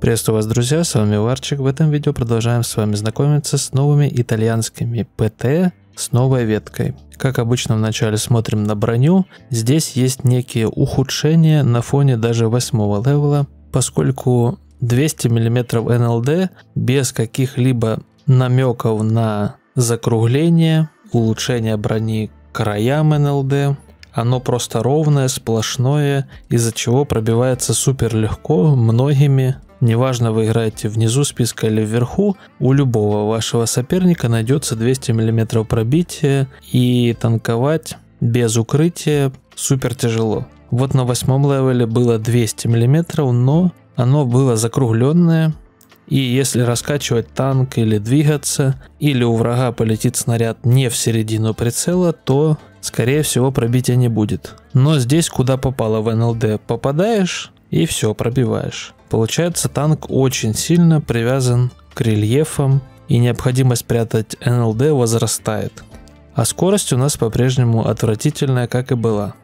Приветствую вас, друзья, с вами Варчик. В этом видео продолжаем с вами знакомиться с новыми итальянскими ПТ с новой веткой. Как обычно вначале смотрим на броню, здесь есть некие ухудшения на фоне даже восьмого левела, поскольку 200 мм НЛД без каких-либо намеков на закругление, улучшение брони краям НЛД, оно просто ровное, сплошное, из-за чего пробивается супер легко многими Неважно, вы играете внизу списка или вверху, у любого вашего соперника найдется 200 мм пробития и танковать без укрытия супер тяжело. Вот на восьмом левеле было 200 мм, но оно было закругленное, и если раскачивать танк или двигаться, или у врага полетит снаряд не в середину прицела, то скорее всего пробития не будет. Но здесь куда попало в НЛД попадаешь, и все, пробиваешь. Получается, танк очень сильно привязан к рельефам, и необходимость прятать НЛД возрастает. А скорость у нас по-прежнему отвратительная, как и была.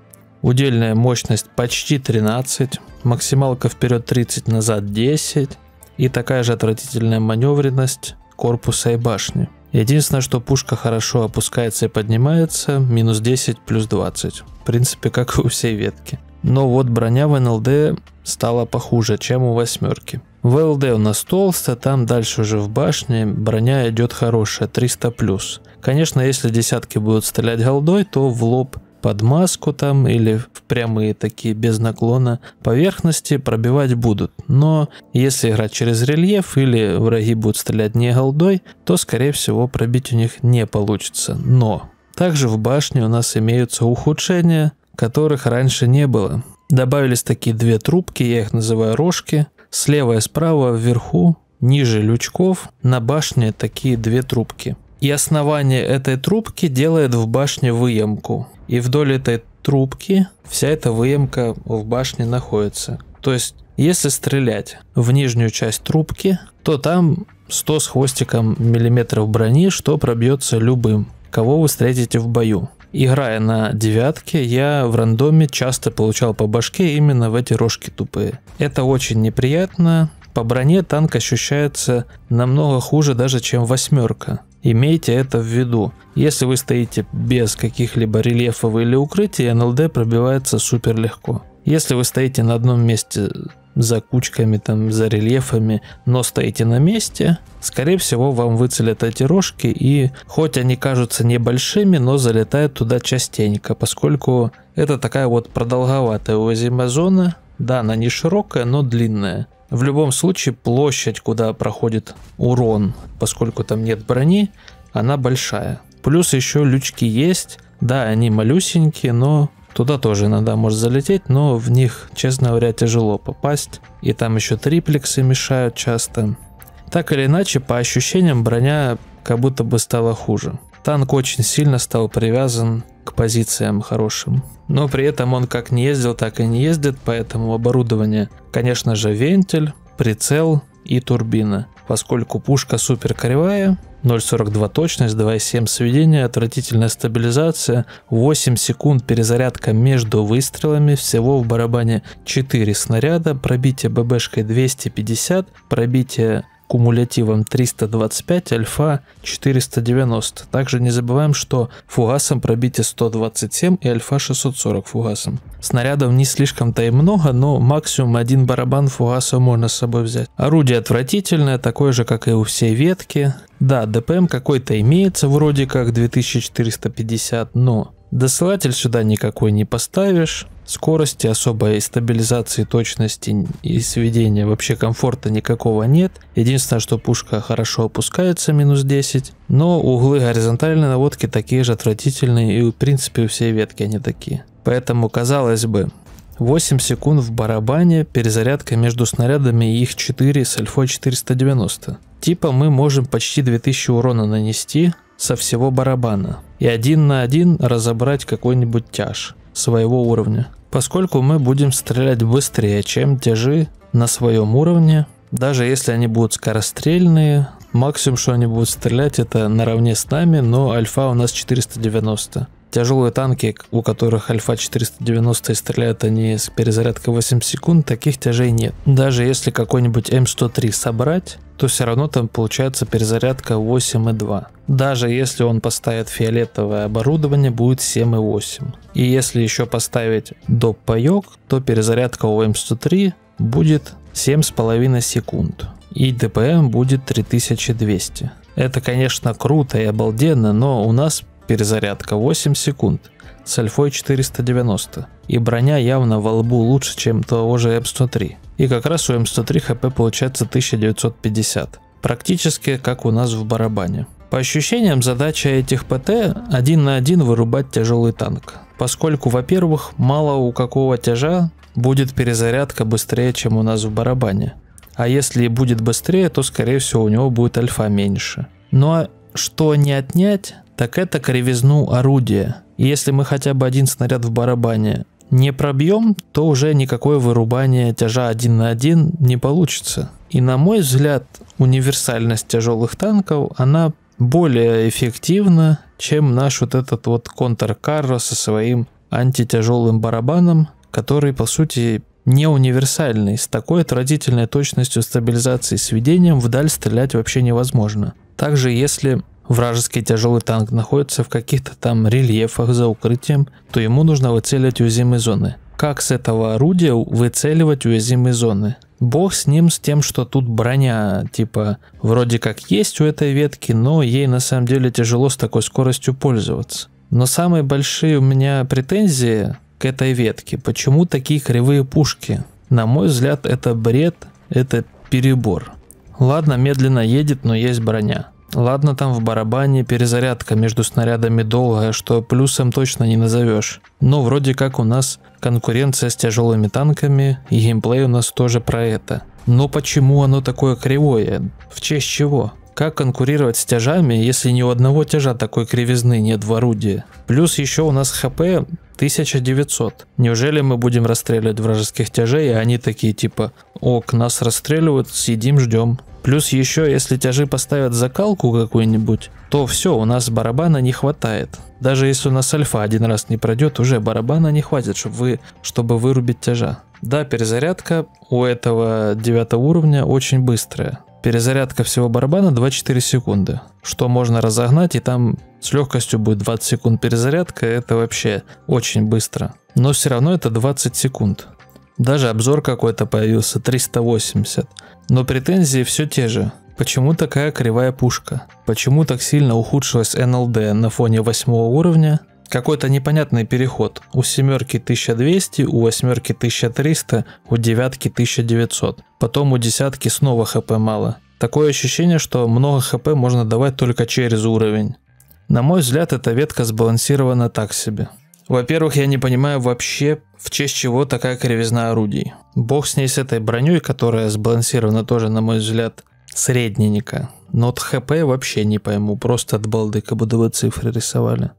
Удельная мощность почти 13, максималка вперед 30, назад 10 и такая же отвратительная маневренность корпуса и башни. Единственное, что пушка хорошо опускается и поднимается, минус 10, плюс 20. В принципе, как и у всей ветки. Но вот броня в НЛД стала похуже, чем у восьмерки. В ЛД у нас толсто, там дальше уже в башне броня идет хорошая, 300+. Конечно, если десятки будут стрелять голдой, то в лоб под маску там или в прямые такие без наклона поверхности пробивать будут. Но если играть через рельеф или враги будут стрелять не голдой, то скорее всего пробить у них не получится. Но также в башне у нас имеются ухудшения, которых раньше не было. Добавились такие две трубки, я их называю рожки. Слева и справа вверху, ниже лючков, на башне такие две трубки и основание этой трубки делает в башне выемку. И вдоль этой трубки вся эта выемка в башне находится. То есть, если стрелять в нижнюю часть трубки, то там 100 с хвостиком миллиметров брони, что пробьется любым, кого вы встретите в бою. Играя на девятке, я в рандоме часто получал по башке именно в эти рожки тупые. Это очень неприятно, по броне танк ощущается намного хуже даже, чем восьмерка. Имейте это в виду. Если вы стоите без каких-либо рельефов или укрытий, НЛД пробивается супер легко. Если вы стоите на одном месте за кучками, там, за рельефами, но стоите на месте, скорее всего, вам выцелят эти рожки, и хоть они кажутся небольшими, но залетают туда частенько, поскольку это такая вот продолговатая увозимая зона, да, она не широкая, но длинная. В любом случае площадь, куда проходит урон, поскольку там нет брони, она большая. Плюс еще лючки есть. Да, они малюсенькие, но туда тоже иногда может залететь, но в них, честно говоря, тяжело попасть. И там еще триплексы мешают часто. Так или иначе, по ощущениям, броня как будто бы стала хуже. Танк очень сильно стал привязан к позициям хорошим. Но при этом он как не ездил, так и не ездит, поэтому оборудование, конечно же, вентиль, прицел и турбина. Поскольку пушка супер кривая, 0.42 точность, 2.7 сведения, отвратительная стабилизация, 8 секунд перезарядка между выстрелами, всего в барабане 4 снаряда, пробитие ББшкой 250, пробитие кумулятивом 325, альфа 490. Также не забываем, что фугасом пробитие 127 и альфа 640 фугасом. Снарядов не слишком-то и много, но максимум один барабан фугаса можно с собой взять. Орудие отвратительное, такое же, как и у всей ветки. Да, ДПМ какой-то имеется вроде как 2450, но Досылатель сюда никакой не поставишь. Скорости особой стабилизации, точности и сведения вообще комфорта никакого нет. Единственное, что пушка хорошо опускается, минус 10. Но углы горизонтальной наводки такие же отвратительные и в принципе у всей ветки они такие. Поэтому, казалось бы, 8 секунд в барабане, перезарядка между снарядами и их 4 с альфой 490. Типа мы можем почти 2000 урона нанести, со всего барабана и один на один разобрать какой-нибудь тяж своего уровня. Поскольку мы будем стрелять быстрее, чем тяжи на своем уровне, даже если они будут скорострельные, максимум, что они будут стрелять, это наравне с нами, но альфа у нас 490. Тяжелые танки, у которых Альфа-490 стреляют они с перезарядкой 8 секунд, таких тяжей нет. Даже если какой-нибудь М103 собрать, то все равно там получается перезарядка 8,2. Даже если он поставит фиолетовое оборудование, будет 7,8. И если еще поставить доп. паек, то перезарядка у М103 будет 7,5 секунд. И ДПМ эм будет 3200. Это, конечно, круто и обалденно, но у нас перезарядка 8 секунд, с альфой 490. И броня явно во лбу лучше, чем того же М103. И как раз у М103 хп получается 1950. Практически как у нас в барабане. По ощущениям, задача этих ПТ один на один вырубать тяжелый танк. Поскольку, во-первых, мало у какого тяжа будет перезарядка быстрее, чем у нас в барабане. А если и будет быстрее, то скорее всего у него будет альфа меньше. Но ну а что не отнять, так это кривизну орудия. если мы хотя бы один снаряд в барабане не пробьем, то уже никакое вырубание тяжа один на один не получится. И на мой взгляд, универсальность тяжелых танков, она более эффективна, чем наш вот этот вот Карро со своим антитяжелым барабаном, который по сути не универсальный. С такой отвратительной точностью стабилизации и сведением вдаль стрелять вообще невозможно. Также, если вражеский тяжелый танк находится в каких-то там рельефах за укрытием, то ему нужно выцеливать уязвимые зоны. Как с этого орудия выцеливать уязвимые зоны? Бог с ним, с тем, что тут броня, типа, вроде как есть у этой ветки, но ей на самом деле тяжело с такой скоростью пользоваться. Но самые большие у меня претензии к этой ветке. Почему такие кривые пушки? На мой взгляд, это бред, это перебор. Ладно, медленно едет, но есть броня. Ладно, там в барабане перезарядка между снарядами долгая, что плюсом точно не назовешь. Но вроде как у нас конкуренция с тяжелыми танками, и геймплей у нас тоже про это. Но почему оно такое кривое? В честь чего? Как конкурировать с тяжами, если ни у одного тяжа такой кривизны нет в орудии? Плюс еще у нас хп 1900. Неужели мы будем расстреливать вражеских тяжей, а они такие типа «Ок, нас расстреливают, съедим, ждем». Плюс еще, если тяжи поставят закалку какую-нибудь, то все, у нас барабана не хватает. Даже если у нас альфа один раз не пройдет, уже барабана не хватит, чтобы, вы, чтобы вырубить тяжа. Да, перезарядка у этого девятого уровня очень быстрая. Перезарядка всего барабана 2-4 секунды, что можно разогнать, и там с легкостью будет 20 секунд перезарядка, это вообще очень быстро. Но все равно это 20 секунд. Даже обзор какой-то появился, 380. Но претензии все те же. Почему такая кривая пушка? Почему так сильно ухудшилась НЛД на фоне 8 уровня? Какой-то непонятный переход. У семерки 1200, у восьмерки 1300, у девятки 1900. Потом у десятки снова хп мало. Такое ощущение, что много хп можно давать только через уровень. На мой взгляд, эта ветка сбалансирована так себе. Во-первых, я не понимаю вообще, в честь чего такая кривизна орудий. Бог с ней с этой броней, которая сбалансирована тоже, на мой взгляд, средненько. Но от ХП вообще не пойму, просто от балды, как будто бы цифры рисовали.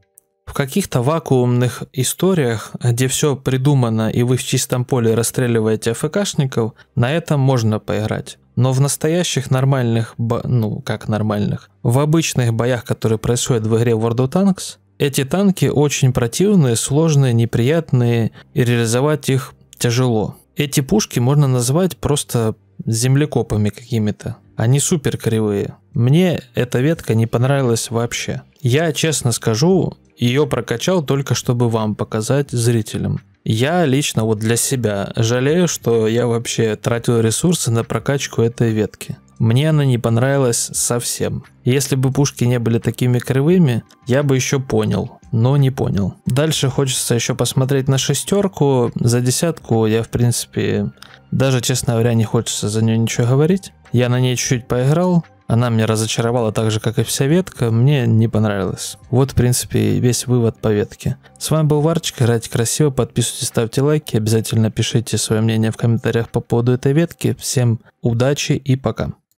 В каких-то вакуумных историях, где все придумано и вы в чистом поле расстреливаете АФКшников, на этом можно поиграть. Но в настоящих нормальных, бо... ну как нормальных, в обычных боях, которые происходят в игре World of Tanks, эти танки очень противные, сложные, неприятные, и реализовать их тяжело. Эти пушки можно назвать просто землекопами какими-то. Они супер кривые. Мне эта ветка не понравилась вообще. Я честно скажу, ее прокачал только чтобы вам показать зрителям. Я лично вот для себя жалею, что я вообще тратил ресурсы на прокачку этой ветки. Мне она не понравилась совсем. Если бы пушки не были такими кривыми, я бы еще понял, но не понял. Дальше хочется еще посмотреть на шестерку. За десятку я, в принципе, даже, честно говоря, не хочется за нее ничего говорить. Я на ней чуть-чуть поиграл, она меня разочаровала так же, как и вся ветка, мне не понравилась. Вот, в принципе, весь вывод по ветке. С вами был Варчик, играйте красиво, подписывайтесь, ставьте лайки, обязательно пишите свое мнение в комментариях по поводу этой ветки. Всем удачи и пока.